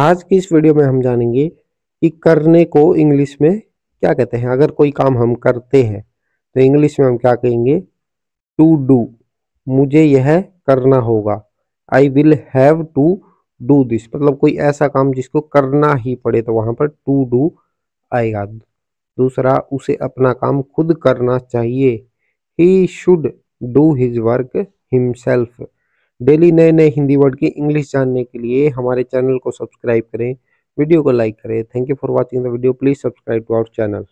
आज की इस वीडियो में हम जानेंगे कि करने को इंग्लिश में क्या कहते हैं अगर कोई काम हम करते हैं तो इंग्लिश में हम क्या कहेंगे टू डू मुझे यह करना होगा I will have to do this मतलब कोई ऐसा काम जिसको करना ही पड़े तो वहाँ पर टू डू आएगा दूसरा उसे अपना काम खुद करना चाहिए he should do his work himself daily नए नए हिंदी वर्ड की इंग्लिश जानने के लिए हमारे चैनल को सब्सक्राइब करें वीडियो को लाइक करें thank you for watching the video please subscribe to our channel